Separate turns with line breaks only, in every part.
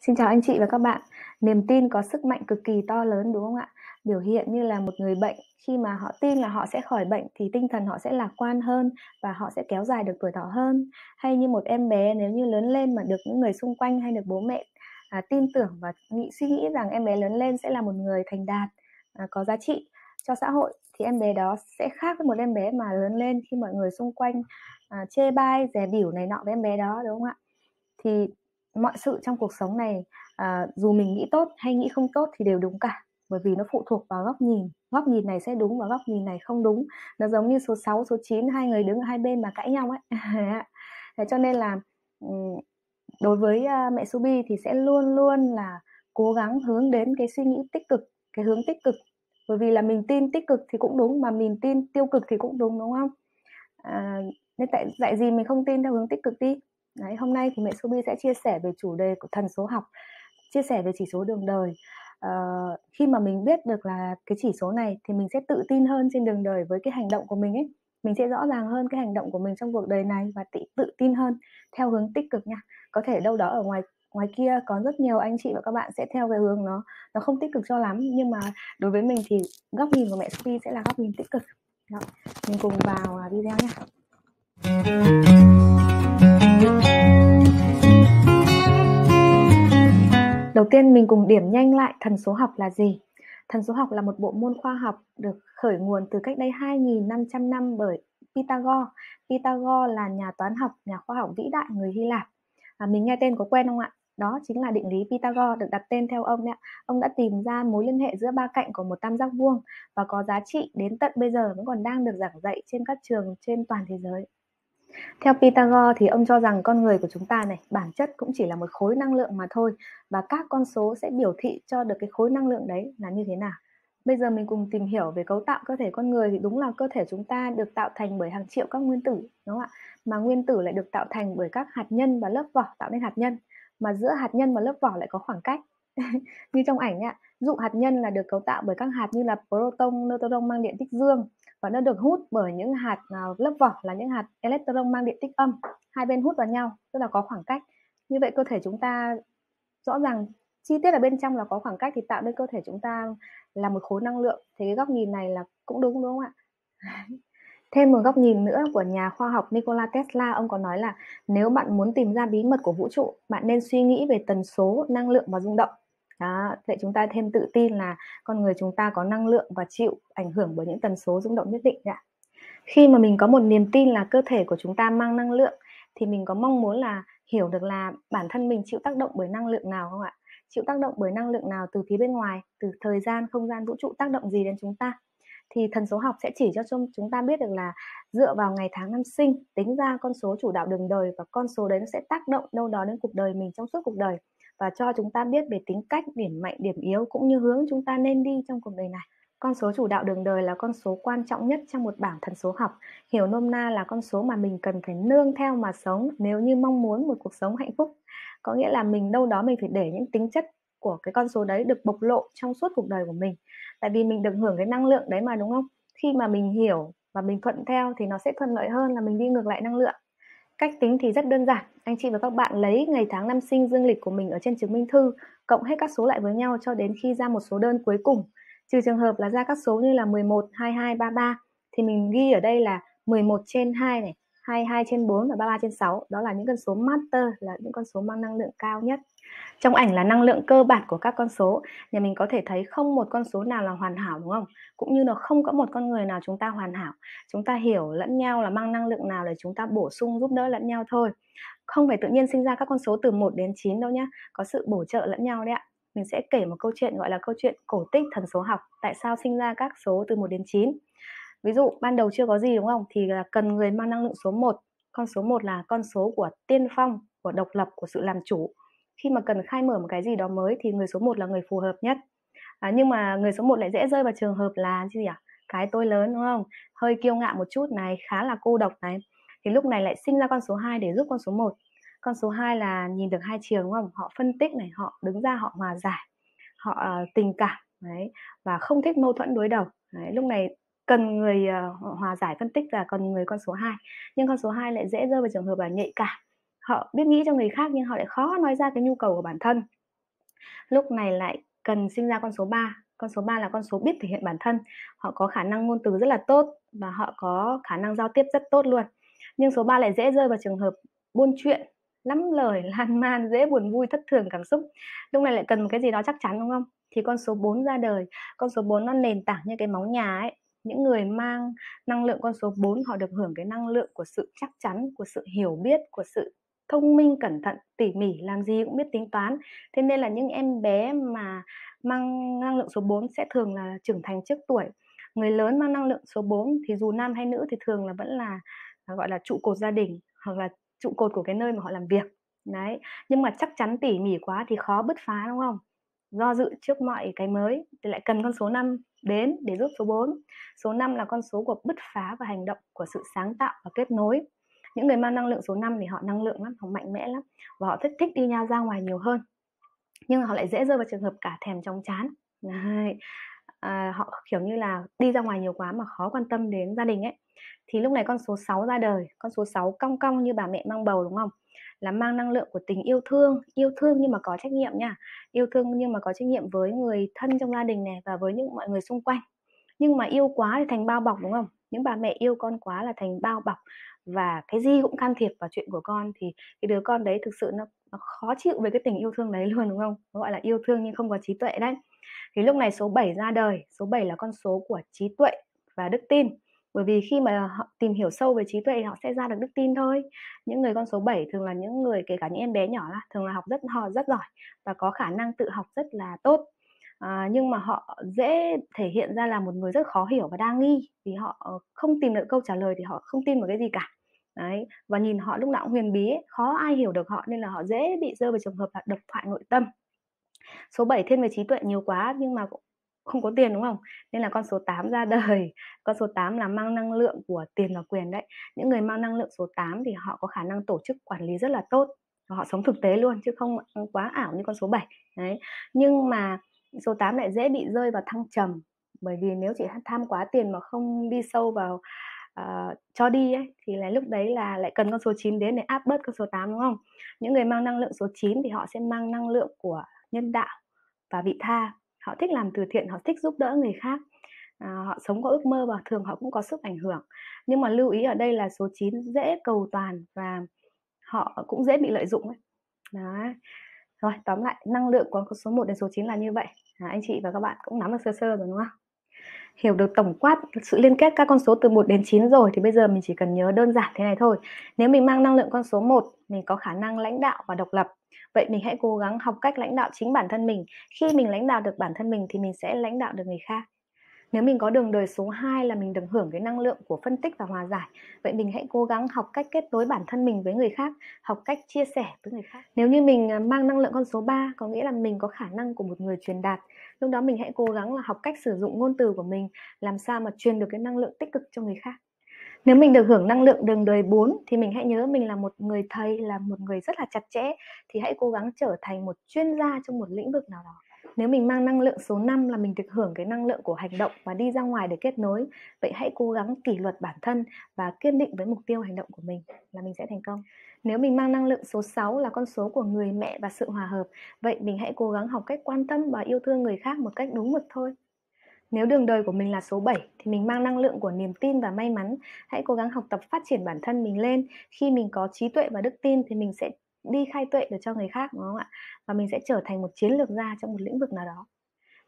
Xin chào anh chị và các bạn. Niềm tin có sức mạnh cực kỳ to lớn đúng không ạ? Biểu hiện như là một người bệnh khi mà họ tin là họ sẽ khỏi bệnh thì tinh thần họ sẽ lạc quan hơn và họ sẽ kéo dài được tuổi thọ hơn. Hay như một em bé nếu như lớn lên mà được những người xung quanh hay được bố mẹ à, tin tưởng và nghĩ suy nghĩ rằng em bé lớn lên sẽ là một người thành đạt, à, có giá trị cho xã hội thì em bé đó sẽ khác với một em bé mà lớn lên khi mọi người xung quanh à, chê bai, dè bỉu này nọ với em bé đó đúng không ạ? Thì mọi sự trong cuộc sống này à, dù mình nghĩ tốt hay nghĩ không tốt thì đều đúng cả bởi vì nó phụ thuộc vào góc nhìn góc nhìn này sẽ đúng và góc nhìn này không đúng nó giống như số 6, số 9 hai người đứng ở hai bên mà cãi nhau ấy thế cho nên là đối với à, mẹ Subi thì sẽ luôn luôn là cố gắng hướng đến cái suy nghĩ tích cực cái hướng tích cực bởi vì là mình tin tích cực thì cũng đúng mà mình tin tiêu cực thì cũng đúng đúng không à, nên tại tại gì mình không tin theo hướng tích cực đi Đấy, hôm nay thì Mẹ Subi sẽ chia sẻ về chủ đề của thần số học, chia sẻ về chỉ số đường đời. À, khi mà mình biết được là cái chỉ số này thì mình sẽ tự tin hơn trên đường đời với cái hành động của mình ấy. Mình sẽ rõ ràng hơn cái hành động của mình trong cuộc đời này và tự, tự tin hơn theo hướng tích cực nha. Có thể đâu đó ở ngoài ngoài kia có rất nhiều anh chị và các bạn sẽ theo cái hướng nó nó không tích cực cho lắm nhưng mà đối với mình thì góc nhìn của mẹ Sophie sẽ là góc nhìn tích cực. Đó. Mình cùng vào à, video nha. Đầu tiên mình cùng điểm nhanh lại thần số học là gì. Thần số học là một bộ môn khoa học được khởi nguồn từ cách đây 2.500 năm bởi Pythagore. Pythagore là nhà toán học, nhà khoa học vĩ đại người Hy Lạp. À, mình nghe tên có quen không ạ? Đó chính là định lý Pythagore được đặt tên theo ông đấy ạ. Ông đã tìm ra mối liên hệ giữa ba cạnh của một tam giác vuông và có giá trị đến tận bây giờ vẫn còn đang được giảng dạy trên các trường trên toàn thế giới. Theo Pythagore thì ông cho rằng con người của chúng ta này bản chất cũng chỉ là một khối năng lượng mà thôi và các con số sẽ biểu thị cho được cái khối năng lượng đấy là như thế nào. Bây giờ mình cùng tìm hiểu về cấu tạo cơ thể con người thì đúng là cơ thể chúng ta được tạo thành bởi hàng triệu các nguyên tử đúng không ạ? Mà nguyên tử lại được tạo thành bởi các hạt nhân và lớp vỏ tạo nên hạt nhân mà giữa hạt nhân và lớp vỏ lại có khoảng cách. như trong ảnh ạ, dụ hạt nhân là được cấu tạo bởi các hạt như là proton, neutron mang điện tích dương và nó được hút bởi những hạt à, lớp vỏ là những hạt electron mang điện tích âm hai bên hút vào nhau tức là có khoảng cách như vậy cơ thể chúng ta rõ ràng chi tiết ở bên trong là có khoảng cách thì tạo nên cơ thể chúng ta là một khối năng lượng thì cái góc nhìn này là cũng đúng đúng không ạ thêm một góc nhìn nữa của nhà khoa học Nikola Tesla ông có nói là nếu bạn muốn tìm ra bí mật của vũ trụ bạn nên suy nghĩ về tần số năng lượng và rung động đó vậy chúng ta thêm tự tin là con người chúng ta có năng lượng và chịu ảnh hưởng bởi những tần số rung động nhất định ạ khi mà mình có một niềm tin là cơ thể của chúng ta mang năng lượng thì mình có mong muốn là hiểu được là bản thân mình chịu tác động bởi năng lượng nào không ạ chịu tác động bởi năng lượng nào từ phía bên ngoài từ thời gian không gian vũ trụ tác động gì đến chúng ta thì thần số học sẽ chỉ cho chúng ta biết được là dựa vào ngày tháng năm sinh tính ra con số chủ đạo đường đời và con số đấy nó sẽ tác động đâu đó đến cuộc đời mình trong suốt cuộc đời và cho chúng ta biết về tính cách, điểm mạnh, điểm yếu cũng như hướng chúng ta nên đi trong cuộc đời này. Con số chủ đạo đường đời là con số quan trọng nhất trong một bảng thần số học. Hiểu nôm na là con số mà mình cần phải nương theo mà sống nếu như mong muốn một cuộc sống hạnh phúc. Có nghĩa là mình đâu đó mình phải để những tính chất của cái con số đấy được bộc lộ trong suốt cuộc đời của mình. Tại vì mình được hưởng cái năng lượng đấy mà đúng không? Khi mà mình hiểu và mình thuận theo thì nó sẽ thuận lợi hơn là mình đi ngược lại năng lượng Cách tính thì rất đơn giản, anh chị và các bạn lấy ngày tháng năm sinh dương lịch của mình ở trên chứng minh thư, cộng hết các số lại với nhau cho đến khi ra một số đơn cuối cùng. Trừ trường hợp là ra các số như là 11, 22, 33 thì mình ghi ở đây là 11 trên 2 này, 22 trên 4 và 33 trên 6, đó là những con số master là những con số mang năng lượng cao nhất. Trong ảnh là năng lượng cơ bản của các con số, nhà mình có thể thấy không một con số nào là hoàn hảo đúng không? Cũng như là không có một con người nào chúng ta hoàn hảo. Chúng ta hiểu lẫn nhau là mang năng lượng nào để chúng ta bổ sung giúp đỡ lẫn nhau thôi. Không phải tự nhiên sinh ra các con số từ 1 đến 9 đâu nhé có sự bổ trợ lẫn nhau đấy ạ. Mình sẽ kể một câu chuyện gọi là câu chuyện cổ tích thần số học, tại sao sinh ra các số từ 1 đến 9. Ví dụ ban đầu chưa có gì đúng không? Thì là cần người mang năng lượng số 1. Con số 1 là con số của tiên phong, của độc lập, của sự làm chủ khi mà cần khai mở một cái gì đó mới thì người số 1 là người phù hợp nhất à, nhưng mà người số 1 lại dễ rơi vào trường hợp là gì ạ à? cái tôi lớn đúng không hơi kiêu ngạo một chút này khá là cô độc này thì lúc này lại sinh ra con số 2 để giúp con số 1 con số 2 là nhìn được hai trường đúng không họ phân tích này họ đứng ra họ hòa giải họ uh, tình cảm đấy và không thích mâu thuẫn đối đầu đấy, lúc này cần người uh, hòa giải phân tích là cần người con số 2 nhưng con số 2 lại dễ rơi vào trường hợp là nhạy cảm họ biết nghĩ cho người khác nhưng họ lại khó nói ra cái nhu cầu của bản thân lúc này lại cần sinh ra con số 3 con số 3 là con số biết thể hiện bản thân họ có khả năng ngôn từ rất là tốt và họ có khả năng giao tiếp rất tốt luôn nhưng số 3 lại dễ rơi vào trường hợp buôn chuyện lắm lời lan man dễ buồn vui thất thường cảm xúc lúc này lại cần một cái gì đó chắc chắn đúng không thì con số 4 ra đời con số 4 nó nền tảng như cái móng nhà ấy những người mang năng lượng con số 4 họ được hưởng cái năng lượng của sự chắc chắn của sự hiểu biết của sự thông minh cẩn thận tỉ mỉ làm gì cũng biết tính toán thế nên là những em bé mà mang năng lượng số 4 sẽ thường là trưởng thành trước tuổi người lớn mang năng lượng số 4 thì dù nam hay nữ thì thường là vẫn là à, gọi là trụ cột gia đình hoặc là trụ cột của cái nơi mà họ làm việc đấy nhưng mà chắc chắn tỉ mỉ quá thì khó bứt phá đúng không do dự trước mọi cái mới thì lại cần con số 5 đến để giúp số 4 số 5 là con số của bứt phá và hành động của sự sáng tạo và kết nối những người mang năng lượng số 5 thì họ năng lượng lắm họ mạnh mẽ lắm và họ thích thích đi nhau ra ngoài nhiều hơn nhưng họ lại dễ rơi vào trường hợp cả thèm trong chán Đấy. À, họ kiểu như là đi ra ngoài nhiều quá mà khó quan tâm đến gia đình ấy thì lúc này con số 6 ra đời con số 6 cong cong như bà mẹ mang bầu đúng không là mang năng lượng của tình yêu thương yêu thương nhưng mà có trách nhiệm nha yêu thương nhưng mà có trách nhiệm với người thân trong gia đình này và với những mọi người xung quanh nhưng mà yêu quá thì thành bao bọc đúng không những bà mẹ yêu con quá là thành bao bọc và cái gì cũng can thiệp vào chuyện của con thì cái đứa con đấy thực sự nó, nó khó chịu với cái tình yêu thương đấy luôn đúng không nó gọi là yêu thương nhưng không có trí tuệ đấy thì lúc này số 7 ra đời số 7 là con số của trí tuệ và đức tin bởi vì khi mà họ tìm hiểu sâu về trí tuệ thì họ sẽ ra được đức tin thôi những người con số 7 thường là những người kể cả những em bé nhỏ là thường là học rất họ rất giỏi và có khả năng tự học rất là tốt à, nhưng mà họ dễ thể hiện ra là một người rất khó hiểu và đa nghi vì họ ờ, không tìm được câu trả lời thì họ không tin vào cái gì cả đấy và nhìn họ lúc nào cũng huyền bí ấy, khó ai hiểu được họ nên là họ dễ bị rơi vào trường hợp là độc thoại nội tâm số 7 thiên về trí tuệ nhiều quá nhưng mà cũng không có tiền đúng không nên là con số 8 ra đời con số 8 là mang năng lượng của tiền và quyền đấy những người mang năng lượng số 8 thì họ có khả năng tổ chức quản lý rất là tốt họ sống thực tế luôn chứ không quá ảo như con số 7 đấy nhưng mà số 8 lại dễ bị rơi vào thăng trầm bởi vì nếu chị tham quá tiền mà không đi sâu vào uh, cho đi ấy, thì là lúc đấy là lại cần con số 9 đến để áp bớt con số 8 đúng không? Những người mang năng lượng số 9 thì họ sẽ mang năng lượng của nhân đạo và vị tha. Họ thích làm từ thiện, họ thích giúp đỡ người khác. uh, họ sống có ước mơ và thường họ cũng có sức ảnh hưởng. Nhưng mà lưu ý ở đây là số 9 dễ cầu toàn và họ cũng dễ bị lợi dụng ấy. Đấy rồi, tóm lại năng lượng quán số 1 đến số 9 là như vậy. À, anh chị và các bạn cũng nắm được sơ sơ rồi đúng không? Hiểu được tổng quát sự liên kết các con số từ 1 đến 9 rồi thì bây giờ mình chỉ cần nhớ đơn giản thế này thôi. Nếu mình mang năng lượng con số 1, mình có khả năng lãnh đạo và độc lập. Vậy mình hãy cố gắng học cách lãnh đạo chính bản thân mình. Khi mình lãnh đạo được bản thân mình thì mình sẽ lãnh đạo được người khác nếu mình có đường đời số 2 là mình được hưởng cái năng lượng của phân tích và hòa giải vậy mình hãy cố gắng học cách kết nối bản thân mình với người khác học cách chia sẻ với người khác nếu như mình à, mang năng lượng con số 3 có nghĩa là mình có khả năng của một người truyền đạt lúc đó mình hãy cố gắng là học cách sử dụng ngôn từ của mình làm sao mà truyền được cái năng lượng tích cực cho người khác nếu mình được hưởng năng lượng đường đời 4 thì mình hãy nhớ mình là một người thầy là một người rất là chặt chẽ thì hãy cố gắng trở thành một chuyên gia trong một lĩnh vực nào đó nếu mình mang năng lượng số 5 là mình được hưởng cái năng lượng của hành động và đi ra ngoài để kết nối vậy hãy cố gắng kỷ luật bản thân và kiên định với mục tiêu hành động của mình là mình sẽ thành công nếu mình mang năng lượng số 6 là con số của người mẹ và sự hòa hợp vậy mình hãy cố gắng học cách quan tâm và yêu thương người khác một cách đúng mực thôi nếu đường đời của mình là số 7 thì mình mang năng lượng của niềm tin và may mắn. Hãy cố gắng học tập phát triển bản thân mình lên. Khi mình có trí tuệ và đức tin thì mình sẽ đi khai tuệ được cho người khác đúng không ạ và mình sẽ trở thành một chiến lược gia trong một lĩnh vực nào đó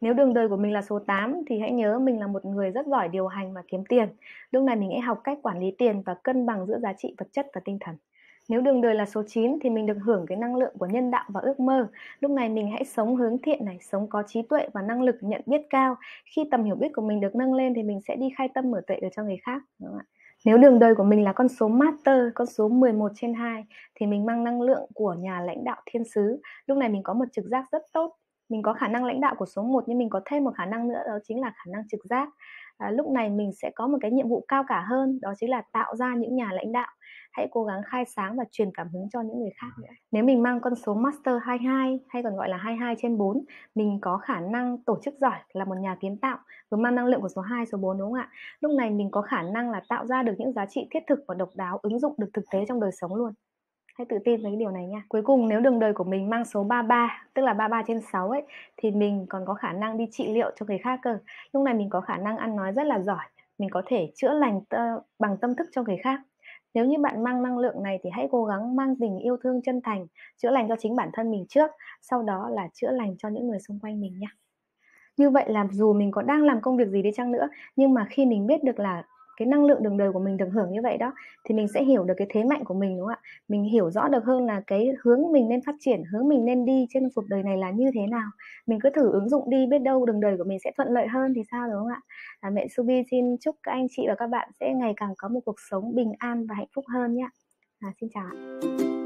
nếu đường đời của mình là số 8 thì hãy nhớ mình là một người rất giỏi điều hành và kiếm tiền. Lúc này mình hãy học cách quản lý tiền và cân bằng giữa giá trị vật chất và tinh thần. Nếu đường đời là số 9 thì mình được hưởng cái năng lượng của nhân đạo và ước mơ. Lúc này mình hãy sống hướng thiện này, sống có trí tuệ và năng lực nhận biết cao. Khi tầm hiểu biết của mình được nâng lên thì mình sẽ đi khai tâm mở tuệ được cho người khác. Đúng không ạ? Nếu đường đời của mình là con số master, con số 11 trên 2 thì mình mang năng lượng của nhà lãnh đạo thiên sứ. Lúc này mình có một trực giác rất tốt mình có khả năng lãnh đạo của số 1 nhưng mình có thêm một khả năng nữa đó chính là khả năng trực giác à, lúc này mình sẽ có một cái nhiệm vụ cao cả hơn đó chính là tạo ra những nhà lãnh đạo hãy cố gắng khai sáng và truyền cảm hứng cho những người khác nữa. Nếu mình mang con số Master 22 hay còn gọi là 22 trên 4, mình có khả năng tổ chức giỏi là một nhà kiến tạo vừa mang năng lượng của số 2, số 4 đúng không ạ? Lúc này mình có khả năng là tạo ra được những giá trị thiết thực và độc đáo ứng dụng được thực tế trong đời sống luôn hãy tự tin với cái điều này nha cuối cùng nếu đường đời của mình mang số 33 tức là 33 trên 6 ấy thì mình còn có khả năng đi trị liệu cho người khác cơ lúc này mình có khả năng ăn nói rất là giỏi mình có thể chữa lành t- bằng tâm thức cho người khác nếu như bạn mang năng lượng này thì hãy cố gắng mang tình yêu thương chân thành chữa lành cho chính bản thân mình trước sau đó là chữa lành cho những người xung quanh mình nha như vậy là dù mình có đang làm công việc gì đi chăng nữa nhưng mà khi mình biết được là cái năng lượng đường đời của mình được hưởng như vậy đó thì mình sẽ hiểu được cái thế mạnh của mình đúng không ạ mình hiểu rõ được hơn là cái hướng mình nên phát triển hướng mình nên đi trên cuộc đời này là như thế nào mình cứ thử ứng dụng đi biết đâu đường đời của mình sẽ thuận lợi hơn thì sao đúng không ạ à, mẹ Subi xin chúc các anh chị và các bạn sẽ ngày càng có một cuộc sống bình an và hạnh phúc hơn nhé à, xin chào ạ